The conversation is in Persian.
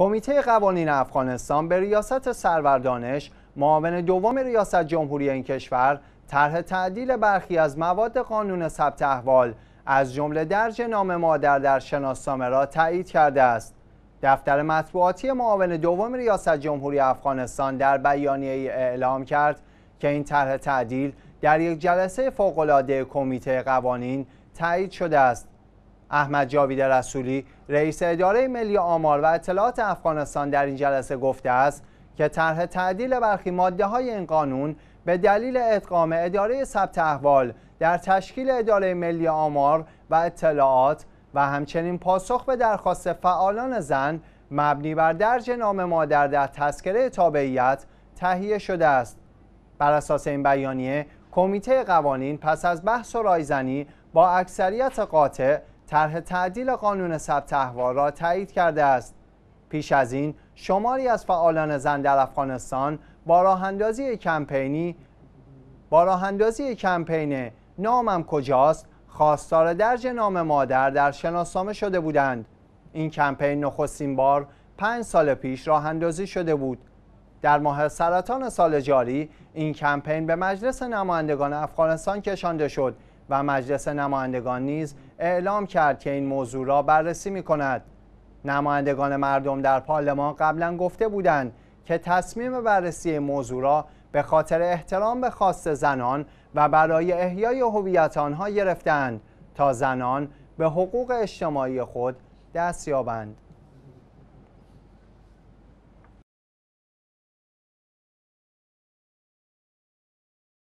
کمیته قوانین افغانستان به ریاست سروردانش معاون دوم ریاست جمهوری این کشور طرح تعدیل برخی از مواد قانون ثبت احوال از جمله درج نام مادر در شناسنامه را تایید کرده است دفتر مطبوعاتی معاون دوم ریاست جمهوری افغانستان در بیانیه اعلام کرد که این طرح تعدیل در یک جلسه فوقالعاده کمیته قوانین تایید شده است احمد جاوید رسولی رئیس اداره ملی آمار و اطلاعات افغانستان در این جلسه گفته است که طرح تعدیل برخی ماده های این قانون به دلیل ادغام اداره ثبت احوال در تشکیل اداره ملی آمار و اطلاعات و همچنین پاسخ به درخواست فعالان زن مبنی بر درج نام مادر در تذکره تابعیت تهیه شده است بر اساس این بیانیه کمیته قوانین پس از بحث و رایزنی با اکثریت قاطع طرح تعدیل قانون ثبت احوال را تایید کرده است پیش از این شماری از فعالان زن در افغانستان با اندازی کمپینی با اندازی کمپین نامم کجاست خواستار درج نام مادر در شناسنامه شده بودند این کمپین نخستین بار پنج سال پیش راه اندازی شده بود در ماه سرطان سال جاری این کمپین به مجلس نمایندگان افغانستان کشانده شد و مجلس نمایندگان نیز اعلام کرد که این موضوع را بررسی می کند. نمایندگان مردم در پارلمان قبلا گفته بودند که تصمیم بررسی موضوع را به خاطر احترام به خواست زنان و برای احیای هویت آنها گرفتند تا زنان به حقوق اجتماعی خود دست یابند.